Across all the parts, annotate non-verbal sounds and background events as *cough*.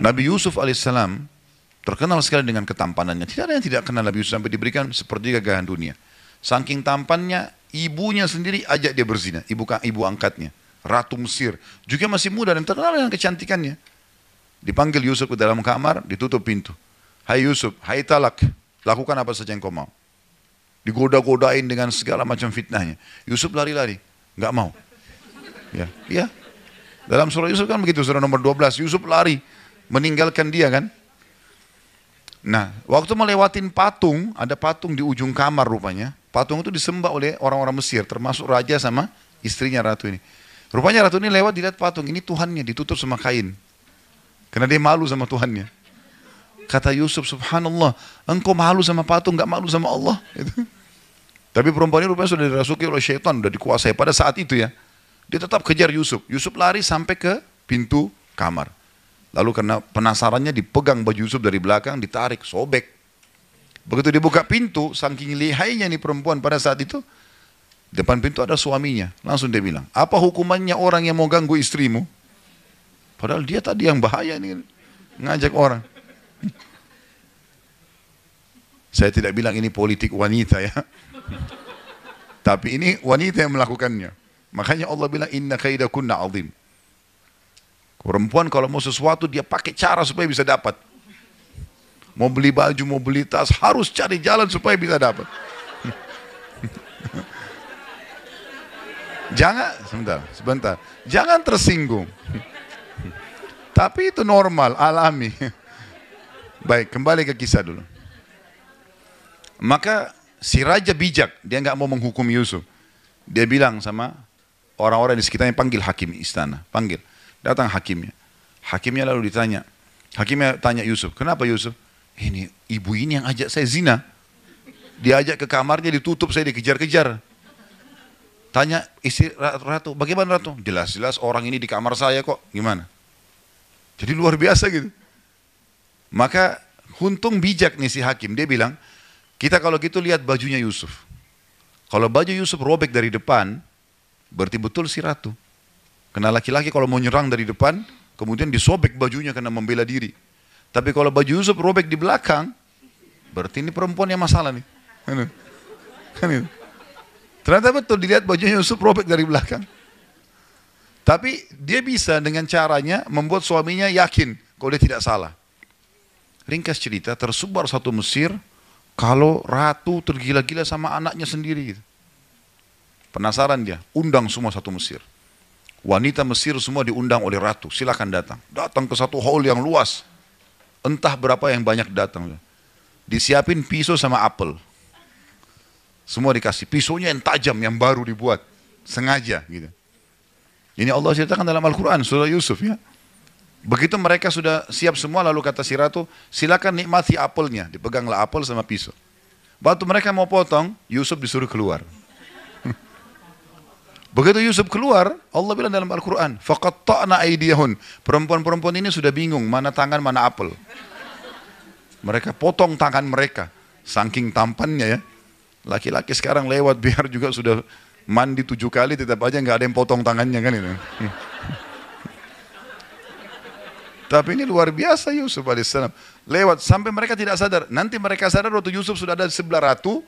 Nabi Yusuf alaihissalam terkenal sekali dengan ketampanannya. Tidak ada yang tidak kenal Nabi Yusuf sampai diberikan seperti kegagahan dunia. Saking tampannya, ibunya sendiri ajak dia berzina, ibu ibu angkatnya, Ratu Mesir. Juga masih muda dan terkenal dengan kecantikannya. Dipanggil Yusuf ke dalam kamar, ditutup pintu. Hai Yusuf, hai talak, lakukan apa saja yang kau mau. Digoda-godain dengan segala macam fitnahnya. Yusuf lari-lari, nggak mau. Ya, ya. Dalam surah Yusuf kan begitu, surah nomor 12, Yusuf lari meninggalkan dia kan. Nah, waktu melewatin patung, ada patung di ujung kamar rupanya. Patung itu disembah oleh orang-orang Mesir, termasuk raja sama istrinya ratu ini. Rupanya ratu ini lewat dilihat patung, ini Tuhannya ditutup sama kain. Karena dia malu sama Tuhannya. Kata Yusuf, subhanallah, engkau malu sama patung, gak malu sama Allah. Gitu. Tapi perempuan ini rupanya sudah dirasuki oleh syaitan, sudah dikuasai pada saat itu ya. Dia tetap kejar Yusuf. Yusuf lari sampai ke pintu kamar. Lalu karena penasarannya dipegang baju Yusuf dari belakang, ditarik, sobek. Begitu dibuka pintu, saking lihainya nih perempuan pada saat itu, depan pintu ada suaminya. Langsung dia bilang, apa hukumannya orang yang mau ganggu istrimu? Padahal dia tadi yang bahaya nih, ngajak orang. *laughs* Saya tidak bilang ini politik wanita ya. *laughs* Tapi ini wanita yang melakukannya. Makanya Allah bilang, inna kaidakunna azim. Perempuan kalau mau sesuatu dia pakai cara supaya bisa dapat. Mau beli baju, mau beli tas, harus cari jalan supaya bisa dapat. *laughs* Jangan, sebentar, sebentar. Jangan tersinggung. Tapi itu normal, alami. Baik, kembali ke kisah dulu. Maka si raja bijak, dia nggak mau menghukum Yusuf. Dia bilang sama orang-orang di sekitarnya, panggil hakim istana, panggil. Datang hakimnya. Hakimnya lalu ditanya. Hakimnya tanya Yusuf, kenapa Yusuf? Ini ibu ini yang ajak saya zina. Diajak ke kamarnya, ditutup, saya dikejar-kejar. Tanya istri ratu, bagaimana ratu? Jelas-jelas orang ini di kamar saya kok, gimana? Jadi luar biasa gitu. Maka untung bijak nih si hakim, dia bilang, kita kalau gitu lihat bajunya Yusuf. Kalau baju Yusuf robek dari depan, berarti betul si ratu. Karena laki-laki kalau mau nyerang dari depan, kemudian disobek bajunya karena membela diri. Tapi kalau baju Yusuf robek di belakang, berarti ini perempuan yang masalah nih. Ternyata betul dilihat bajunya Yusuf robek dari belakang. Tapi dia bisa dengan caranya membuat suaminya yakin kalau dia tidak salah. Ringkas cerita, tersebar satu Mesir kalau ratu tergila-gila sama anaknya sendiri. Penasaran dia, undang semua satu Mesir. Wanita Mesir semua diundang oleh ratu, silahkan datang. Datang ke satu hall yang luas. Entah berapa yang banyak datang. Disiapin pisau sama apel. Semua dikasih. Pisaunya yang tajam, yang baru dibuat. Sengaja gitu. Ini Allah ceritakan dalam Al-Quran, surah Yusuf ya. Begitu mereka sudah siap semua, lalu kata si ratu, silakan nikmati apelnya. Dipeganglah apel sama pisau. Waktu mereka mau potong, Yusuf disuruh keluar. Begitu Yusuf keluar, Allah bilang dalam Al-Quran, فَقَطَّعْنَا aidiyahun Perempuan-perempuan ini sudah bingung, mana tangan, mana apel. Mereka potong tangan mereka, saking tampannya ya. Laki-laki sekarang lewat biar juga sudah mandi tujuh kali, tetap aja nggak ada yang potong tangannya kan ini. Tapi ini luar biasa Yusuf alaihissalam. Lewat sampai mereka tidak sadar. Nanti mereka sadar waktu Yusuf sudah ada di sebelah ratu,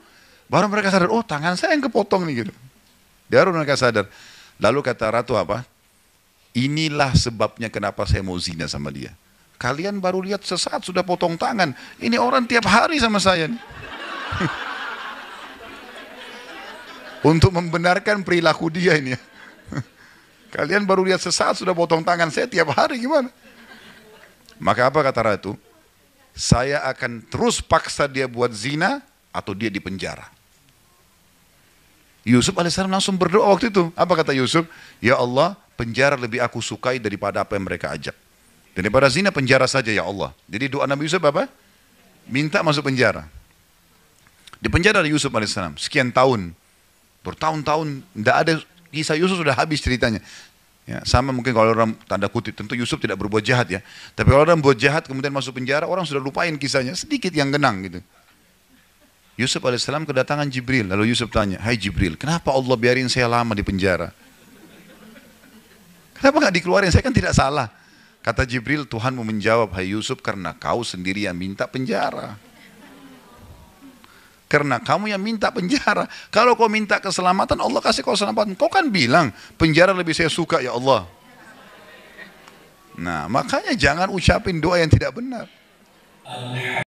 baru mereka sadar, oh tangan saya yang kepotong nih gitu. Dia baru mereka sadar. Lalu kata ratu apa? Inilah sebabnya kenapa saya mau zina sama dia. Kalian baru lihat sesaat sudah potong tangan. Ini orang tiap hari sama saya. *laughs* Untuk membenarkan perilaku dia ini. *laughs* Kalian baru lihat sesaat sudah potong tangan saya tiap hari gimana? Maka apa kata ratu? Saya akan terus paksa dia buat zina atau dia dipenjara. Yusuf alaihissalam langsung berdoa waktu itu. Apa kata Yusuf? Ya Allah, penjara lebih aku sukai daripada apa yang mereka ajak. Daripada zina penjara saja ya Allah. Jadi doa Nabi Yusuf apa? Minta masuk penjara. Di penjara ada Yusuf alaihissalam sekian tahun. Bertahun-tahun tidak ada kisah Yusuf sudah habis ceritanya. Ya, sama mungkin kalau orang tanda kutip, tentu Yusuf tidak berbuat jahat ya. Tapi kalau orang buat jahat kemudian masuk penjara, orang sudah lupain kisahnya, sedikit yang genang gitu. Yusuf alaihissalam kedatangan Jibril. Lalu Yusuf tanya, Hai Jibril, kenapa Allah biarin saya lama di penjara? Kenapa nggak dikeluarin? Saya kan tidak salah. Kata Jibril, Tuhan mau menjawab, Hai Yusuf, karena kau sendiri yang minta penjara. Karena kamu yang minta penjara. Kalau kau minta keselamatan, Allah kasih kau keselamatan. Kau kan bilang, penjara lebih saya suka ya Allah. Nah, makanya jangan ucapin doa yang tidak benar.